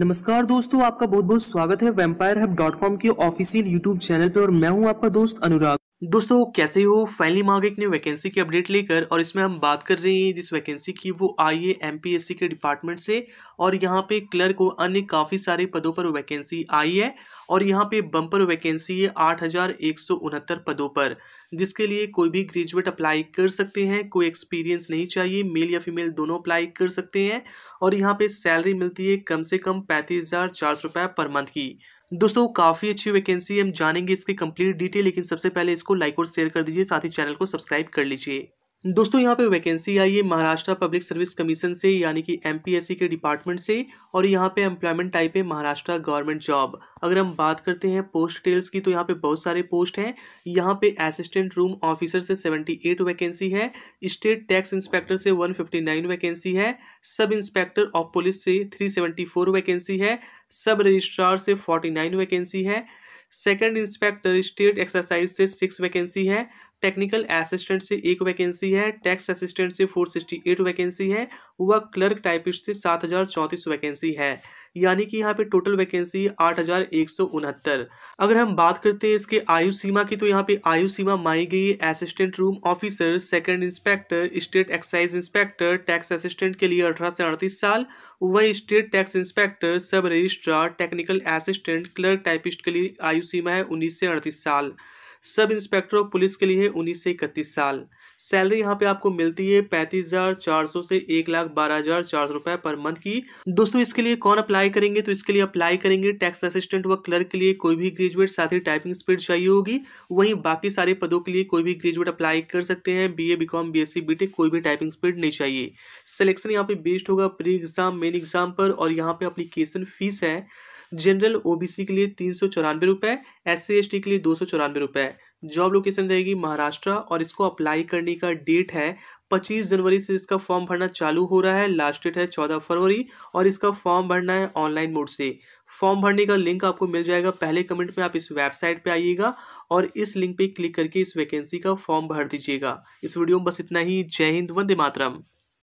नमस्कार दोस्तों आपका बहुत बहुत स्वागत है वेम्पायर हब डॉट कॉम के ऑफिशियल यूट्यूब चैनल पर और मैं हूं आपका दोस्त अनुराग दोस्तों कैसे हो फाइनली मांग एक न्यू वैकेंसी की अपडेट लेकर और इसमें हम बात कर रहे हैं जिस वैकेंसी की वो आई है एम के डिपार्टमेंट से और यहाँ पे क्लर्क और अन्य काफ़ी सारे पदों पर वैकेंसी आई है और यहाँ पे बम्पर वैकेंसी है आठ हज़ार एक सौ उनहत्तर पदों पर जिसके लिए कोई भी ग्रेजुएट अप्लाई कर सकते हैं कोई एक्सपीरियंस नहीं चाहिए मेल या फीमेल दोनों अप्लाई कर सकते हैं और यहाँ पर सैलरी मिलती है कम से कम पैंतीस हज़ार चार सौ रुपये पर मंथ की दोस्तों काफ़ी अच्छी वैकेंसी हम जानेंगे इसकी कंप्लीट डिटेल लेकिन सबसे पहले इसको लाइक और शेयर कर दीजिए साथ ही चैनल को सब्सक्राइब कर लीजिए दोस्तों यहाँ पे वैकेंसी आई है महाराष्ट्र पब्लिक सर्विस कमीशन से यानी कि एम के डिपार्टमेंट से और यहाँ पे एम्प्लॉयमेंट टाइप है महाराष्ट्र गवर्नमेंट जॉब अगर हम बात करते हैं पोस्ट टेल्स की तो यहाँ पे बहुत सारे पोस्ट हैं यहाँ पे असिस्टेंट रूम ऑफिसर से 78 वैकेंसी है स्टेट टैक्स इंस्पेक्टर से वन वैकेंसी है सब इंस्पेक्टर ऑफ पुलिस से थ्री वैकेंसी है सब रजिस्ट्रार से फोर्टी वैकेंसी है सेकेंड इंस्पेक्टर स्टेट एक्सरसाइज से सिक्स वैकेंसी है टेक्निकल असिस्टेंट से एक वैकेंसी है टैक्स असिस्टेंट से 468 वैकेंसी है व क्लर्क टाइपिस्ट से सात हज़ार चौंतीस वैकेंसी है यानी कि यहाँ पे टोटल वैकेंसी आठ हज़ार एक सौ उनहत्तर अगर हम बात करते हैं इसके आयु सीमा की तो यहाँ पे आयु सीमा माई गई assistant room officer second inspector state excise inspector tax assistant के लिए अठारह से अड़तीस साल वही state tax inspector sub registrar technical assistant clerk typist के लिए आयु सीमा है उन्नीस से अड़तीस साल सब इंस्पेक्टर ऑफ पुलिस के लिए है उन्नीस से इकतीस साल सैलरी यहाँ पे आपको मिलती है पैंतीस हजार चार सौ से एक लाख बारह हजार चार सौ रुपए पर मंथ की दोस्तों इसके लिए कौन अप्लाई करेंगे तो इसके लिए अप्लाई करेंगे टैक्स असिस्टेंट व क्लर्क के लिए कोई भी ग्रेजुएट साथ ही टाइपिंग स्पीड चाहिए होगी वहीं बाकी सारे पदों के लिए कोई भी ग्रेजुएट अप्लाई कर सकते हैं B A B com B S C B कोई भी टाइपिंग स्पीड नहीं चाहिए सिलेक्शन यहाँ पे बेस्ड होगा प्री एग्जाम मेन एग्जाम पर और यहाँ पे अप्लीकेशन फीस है जनरल ओबीसी के लिए तीन सौ चौरानवे रुपये एस सी के लिए दो सौ चौरानवे रुपये जॉब लोकेशन रहेगी महाराष्ट्र और इसको अप्लाई करने का डेट है 25 जनवरी से इसका फॉर्म भरना चालू हो रहा है लास्ट डेट है 14 फरवरी और इसका फॉर्म भरना है ऑनलाइन मोड से फॉर्म भरने का लिंक आपको मिल जाएगा पहले कमेंट में आप इस वेबसाइट पे आइएगा और इस लिंक पे क्लिक करके इस वैकेंसी का फॉर्म भर दीजिएगा इस वीडियो में बस इतना ही जय हिंद वंदे मातरम